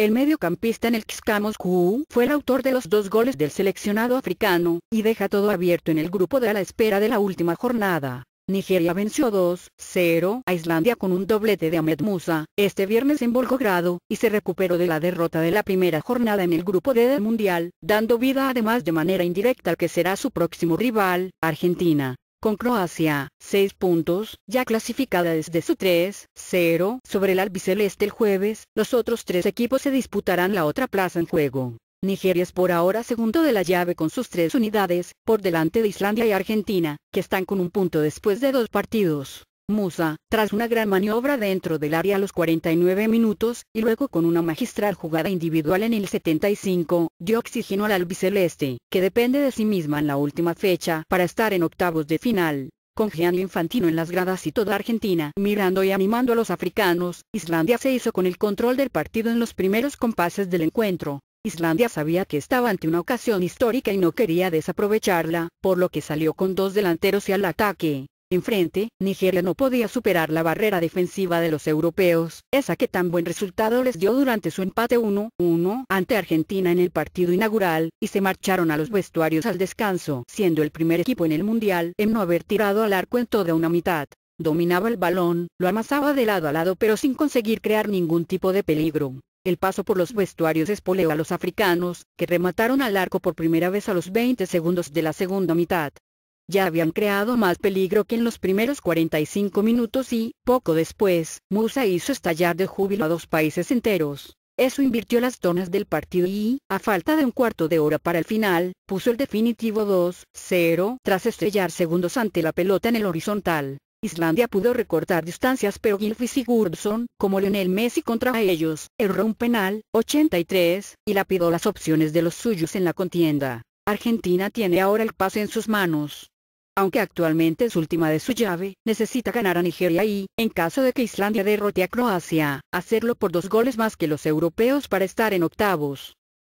El mediocampista en el Xcamos fue el autor de los dos goles del seleccionado africano, y deja todo abierto en el grupo de a la espera de la última jornada. Nigeria venció 2-0 a Islandia con un doblete de Ahmed Musa, este viernes en Volgogrado, y se recuperó de la derrota de la primera jornada en el grupo D del Mundial, dando vida además de manera indirecta al que será su próximo rival, Argentina con Croacia, 6 puntos, ya clasificada desde su 3-0 sobre el albiceleste el jueves, los otros tres equipos se disputarán la otra plaza en juego. Nigeria es por ahora segundo de la llave con sus tres unidades, por delante de Islandia y Argentina, que están con un punto después de dos partidos. Musa, tras una gran maniobra dentro del área a los 49 minutos, y luego con una magistral jugada individual en el 75, dio oxígeno al albiceleste, que depende de sí misma en la última fecha para estar en octavos de final. Con Gianni Infantino en las gradas y toda Argentina mirando y animando a los africanos, Islandia se hizo con el control del partido en los primeros compases del encuentro. Islandia sabía que estaba ante una ocasión histórica y no quería desaprovecharla, por lo que salió con dos delanteros y al ataque enfrente, Nigeria no podía superar la barrera defensiva de los europeos, esa que tan buen resultado les dio durante su empate 1-1 ante Argentina en el partido inaugural, y se marcharon a los vestuarios al descanso, siendo el primer equipo en el Mundial en no haber tirado al arco en toda una mitad. Dominaba el balón, lo amasaba de lado a lado pero sin conseguir crear ningún tipo de peligro. El paso por los vestuarios espoleó a los africanos, que remataron al arco por primera vez a los 20 segundos de la segunda mitad ya habían creado más peligro que en los primeros 45 minutos y, poco después, Musa hizo estallar de júbilo a dos países enteros. Eso invirtió las tonas del partido y, a falta de un cuarto de hora para el final, puso el definitivo 2-0 tras estrellar segundos ante la pelota en el horizontal. Islandia pudo recortar distancias pero y Sigurdsson, como Lionel Messi contra ellos, erró un penal, 83, y lapidó las opciones de los suyos en la contienda. Argentina tiene ahora el pase en sus manos aunque actualmente es última de su llave, necesita ganar a Nigeria y, en caso de que Islandia derrote a Croacia, hacerlo por dos goles más que los europeos para estar en octavos.